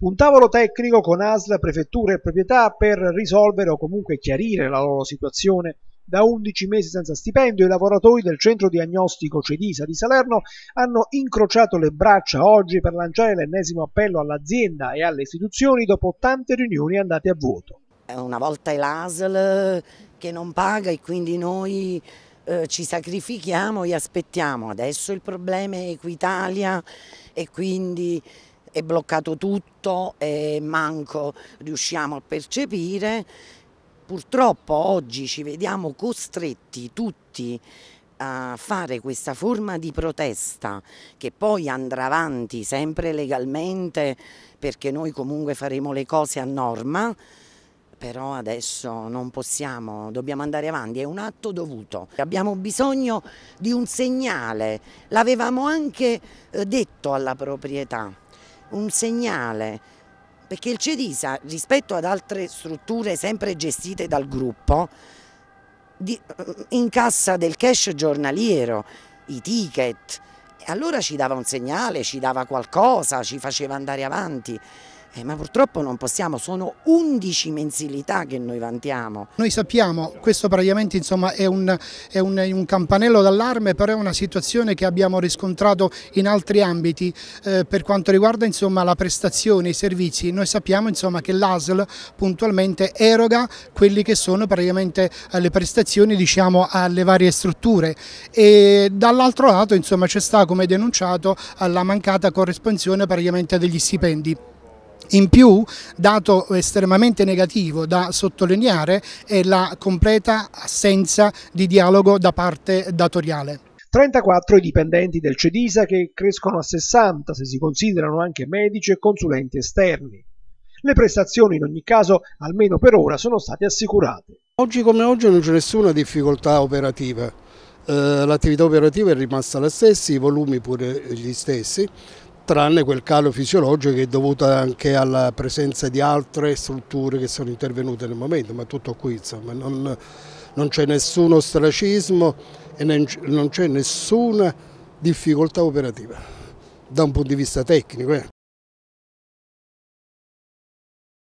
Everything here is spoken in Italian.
Un tavolo tecnico con ASL, prefettura e proprietà per risolvere o comunque chiarire la loro situazione. Da 11 mesi senza stipendio i lavoratori del centro diagnostico Cedisa di Salerno hanno incrociato le braccia oggi per lanciare l'ennesimo appello all'azienda e alle istituzioni dopo tante riunioni andate a vuoto. Eh, una volta è l'ASL che non paga e quindi noi eh, ci sacrifichiamo e aspettiamo. Adesso il problema è Equitalia e quindi è bloccato tutto e manco riusciamo a percepire. Purtroppo oggi ci vediamo costretti tutti a fare questa forma di protesta che poi andrà avanti sempre legalmente perché noi comunque faremo le cose a norma però adesso non possiamo, dobbiamo andare avanti, è un atto dovuto. Abbiamo bisogno di un segnale, l'avevamo anche eh, detto alla proprietà un segnale, perché il CEDISA rispetto ad altre strutture sempre gestite dal gruppo eh, incassa del cash giornaliero, i ticket, allora ci dava un segnale, ci dava qualcosa, ci faceva andare avanti. Eh, ma purtroppo non possiamo, sono 11 mensilità che noi vantiamo. Noi sappiamo, questo praticamente insomma, è, un, è un, un campanello d'allarme, però è una situazione che abbiamo riscontrato in altri ambiti eh, per quanto riguarda insomma, la prestazione, i servizi. Noi sappiamo insomma, che l'ASL puntualmente eroga quelle che sono praticamente eh, le prestazioni diciamo, alle varie strutture e dall'altro lato c'è stata, come denunciato la mancata corrispondenza praticamente degli stipendi. In più, dato estremamente negativo da sottolineare, è la completa assenza di dialogo da parte datoriale. 34 i dipendenti del Cedisa che crescono a 60 se si considerano anche medici e consulenti esterni. Le prestazioni in ogni caso, almeno per ora, sono state assicurate. Oggi come oggi non c'è nessuna difficoltà operativa, eh, l'attività operativa è rimasta la stessa, i volumi pure gli stessi, tranne quel calo fisiologico che è dovuto anche alla presenza di altre strutture che sono intervenute nel momento, ma tutto qui insomma, non, non c'è nessun ostracismo e non c'è nessuna difficoltà operativa da un punto di vista tecnico. Eh.